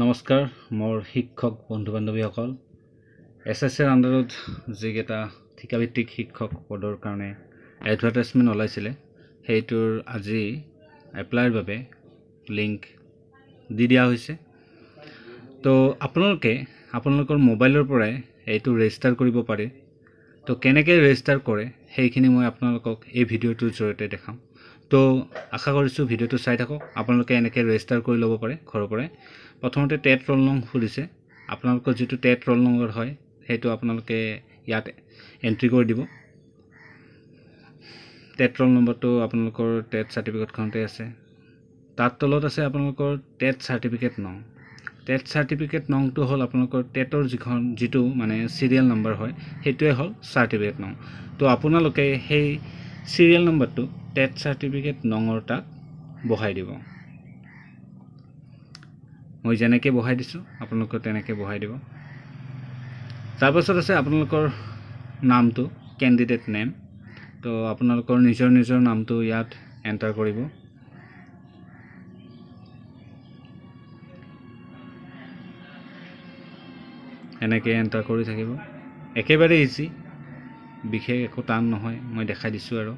নমস্কাৰ মোৰ শিক্ষক বন্ধু বান্ধৱীসকল এছ এছ এৰ আণ্ডাৰত যিকেইটা ঠিকাভিত্তিক শিক্ষক পদৰ কাৰণে এডভাৰ্টাইজমেণ্ট ওলাইছিলে সেইটোৰ আজি এপ্লাইৰ বাবে লিংক দি দিয়া হৈছে তো আপোনালোকে আপোনালোকৰ মোবাইলৰ পৰাই এইটো ৰেজিষ্টাৰ কৰিব পাৰে তো কেনেকৈ ৰেজিষ্টাৰ কৰে সেইখিনি মই আপোনালোকক এই ভিডিঅ'টোৰ জৰিয়তে দেখাম তো আশা কৰিছোঁ ভিডিঅ'টো চাই থাকক আপোনালোকে এনেকৈ ৰেজিষ্টাৰ কৰি ল'ব পাৰে ঘৰৰ পৰাই প্ৰথমতে টেট ৰল নং খুলিছে আপোনালোকৰ যিটো টেট ৰল নংৰ হয় সেইটো আপোনালোকে ইয়াত এণ্ট্ৰি কৰি দিব টেট ৰল নম্বৰটো আপোনালোকৰ টেট চাৰ্টিফিকেটখনতে আছে তাৰ তলত আছে আপোনালোকৰ টেট চাৰ্টিফিকেট নং টেট চাৰ্টিফিকেট নংটো হ'ল আপোনালোকৰ টেটৰ যিখন যিটো মানে চিৰিয়েল নম্বৰ হয় সেইটোৱে হ'ল চাৰ্টিফিকেট নং তো আপোনালোকে সেই চিৰিয়েল নম্বৰটো টেট চাৰ্টিফিকেট নঙৰ তাত বহাই দিব মই যেনেকৈ বহাই দিছোঁ আপোনালোকেও তেনেকৈ বহাই দিব তাৰপাছত আছে আপোনালোকৰ নামটো কেণ্ডিডেট নেম তো আপোনালোকৰ নিজৰ নিজৰ নামটো ইয়াত এণ্টাৰ কৰিব এনেকৈ এণ্টাৰ কৰি থাকিব একেবাৰে ইজি বিশেষ একো টান নহয় মই দেখাই দিছোঁ আৰু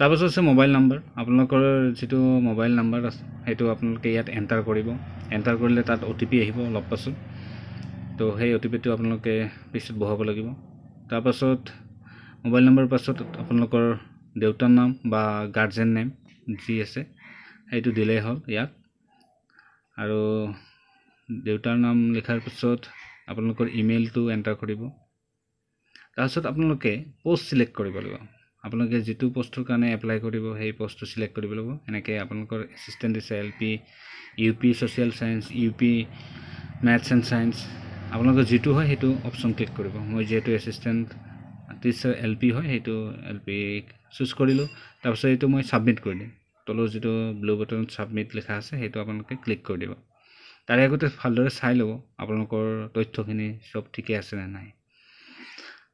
তাৰপাছত আছে মোবাইল নাম্বাৰ আপোনালোকৰ যিটো মোবাইল নাম্বাৰ আছে সেইটো আপোনালোকে ইয়াত এণ্টাৰ কৰিব এণ্টাৰ কৰিলে তাত অ' টি পি আহিব অলপ পাছত তো সেই অ' টি পিটো আপোনালোকে পিছত বহাব লাগিব তাৰপাছত মোবাইল নাম্বাৰ পাছত আপোনালোকৰ দেউতাৰ নাম বা গাৰ্জেন নেম যি আছে সেইটো দিলেই হ'ল ইয়াত আৰু দেউতাৰ নাম লিখাৰ পিছত আপোনালোকৰ ইমেইলটো এণ্টাৰ কৰিব তাৰপিছত আপোনালোকে প'ষ্ট ছিলেক্ট কৰিব লাগিব আপোনালোকে যিটো পষ্টৰ কাৰণে এপ্লাই কৰিব সেই পষ্টটো চিলেক্ট কৰিব লাগিব এনেকৈ আপোনালোকৰ এচিষ্টেণ্ট দিছে L P U P social science U P maths and science আপোনালোকৰ যিটো হয় সেইটো অপশ্যন ক্লিক কৰিব মই যিহেতু এচিষ্টেণ্ট টিচাৰ এল পি হয় সেইটো এল পি চুজ কৰিলোঁ তাৰপিছত এইটো মই ছাবমিট কৰি দিম তলৰ যিটো ব্লু বটনত ছাবমিট লিখা আছে সেইটো আপোনালোকে ক্লিক কৰি দিব তাৰে আগতে ভালদৰে চাই ল'ব আপোনালোকৰ তথ্যখিনি চব ঠিকে আছে নে নাই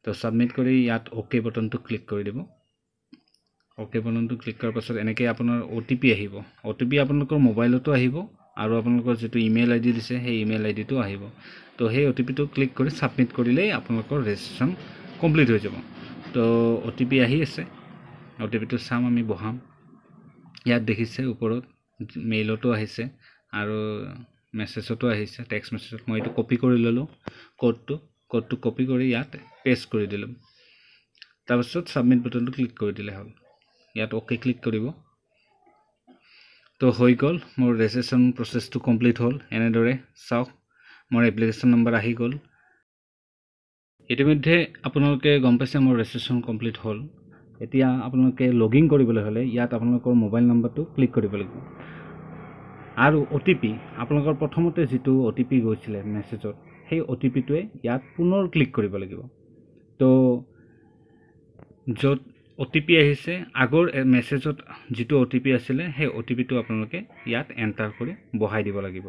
তো ছাবমিট কৰি ইয়াত অ'কে বটনটো ক্লিক কৰি দিব অ'কে বটনটো ক্লিক কৰাৰ পাছত এনেকৈ আপোনাৰ অ' টি পি আহিব অ' টি পি আপোনালোকৰ মোবাইলতো আহিব আৰু আপোনালোকৰ যিটো ইমেইল আই ডি দিছে সেই ইমেইল আই ডিটো আহিব তো সেই অ' টি পিটো ক্লিক কৰি ছাবমিট কৰিলেই আপোনালোকৰ ৰেজিষ্ট্ৰেশ্যন কমপ্লিট হৈ যাব তো অ' টি পি আহি আছে অ' টি পিটো চাম আমি বহাম ইয়াত দেখিছে ওপৰত মেইলতো আহিছে আৰু মেছেজতো আহিছে টেক্সট মেছেজত মই এইটো কপি কৰি ল'লোঁ ক'ডটো ক'ডটো কপি কৰি ইয়াত পেষ্ট কৰি দিলোঁ তাৰপিছত ছাবমিট বটনটো ক্লিক কৰি দিলে হ'ল ইয়াত অকে ক্লিক কৰিব ত' হৈ গ'ল মোৰ ৰেজিষ্ট্ৰেশ্যন প্ৰচেছটো কমপ্লিট হ'ল এনেদৰে চাওক মোৰ এপ্লিকেশ্যন নম্বৰ আহি গ'ল ইতিমধ্যে আপোনালোকে গম পাইছে মোৰ ৰেজিষ্ট্ৰেশ্যন কমপ্লিট হ'ল এতিয়া আপোনালোকে লগ ইন কৰিবলৈ হ'লে ইয়াত আপোনালোকৰ মোবাইল নম্বৰটো ক্লিক কৰিব লাগিব আৰু অ' টি পি আপোনালোকৰ প্ৰথমতে যিটো অ' টি পি গৈছিলে মেছেজত সেই অ' টি পিটোৱে ইয়াত পুনৰ ক্লিক কৰিব লাগিব ত' য'ত অ টি পি আহিছে আগৰ মেছেজত যিটো অ টি পি আছিলে সেই অ টি পিটো আপোনালোকে ইয়াত এণ্টাৰ কৰি বহাই দিব লাগিব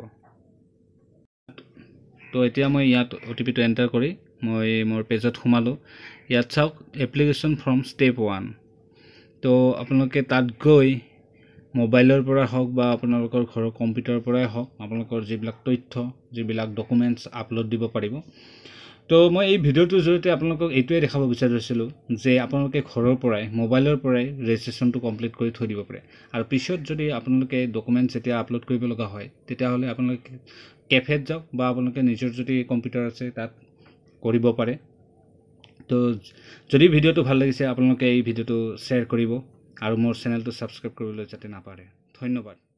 তো এতিয়া মই ইয়াত অ টি পিটো এণ্টাৰ কৰি মই মোৰ পেজত সোমালোঁ ইয়াত চাওক এপ্লিকেশ্যন ফ্ৰম ষ্টেপ ওৱান তো আপোনালোকে তাত গৈ মোবাইলৰ পৰা হওক বা আপোনালোকৰ ঘৰৰ কম্পিউটাৰৰ পৰাই হওক আপোনালোকৰ যিবিলাক তথ্য যিবিলাক ডকুমেণ্টছ আপলোড দিব পাৰিব তো মই এই ভিডিঅ'টোৰ জৰিয়তে আপোনালোকক এইটোৱে দেখাব বিচাৰিছিলোঁ যে আপোনালোকে ঘৰৰ পৰাই মোবাইলৰ পৰাই ৰেজিষ্ট্ৰেশ্যনটো কমপ্লিট কৰি থৈ দিব পাৰে আৰু পিছত যদি আপোনালোকে ডকুমেণ্টছ যেতিয়া আপলোড কৰিব লগা হয় তেতিয়াহ'লে আপোনালোকে কেফেত যাওক বা আপোনালোকে নিজৰ যদি কম্পিউটাৰ আছে তাত কৰিব পাৰে তো যদি ভিডিঅ'টো ভাল লাগিছে আপোনালোকে এই ভিডিঅ'টো শ্বেয়াৰ কৰিব আৰু মোৰ চেনেলটো ছাবস্ক্ৰাইব কৰিবলৈ যাতে নাপাৰে ধন্যবাদ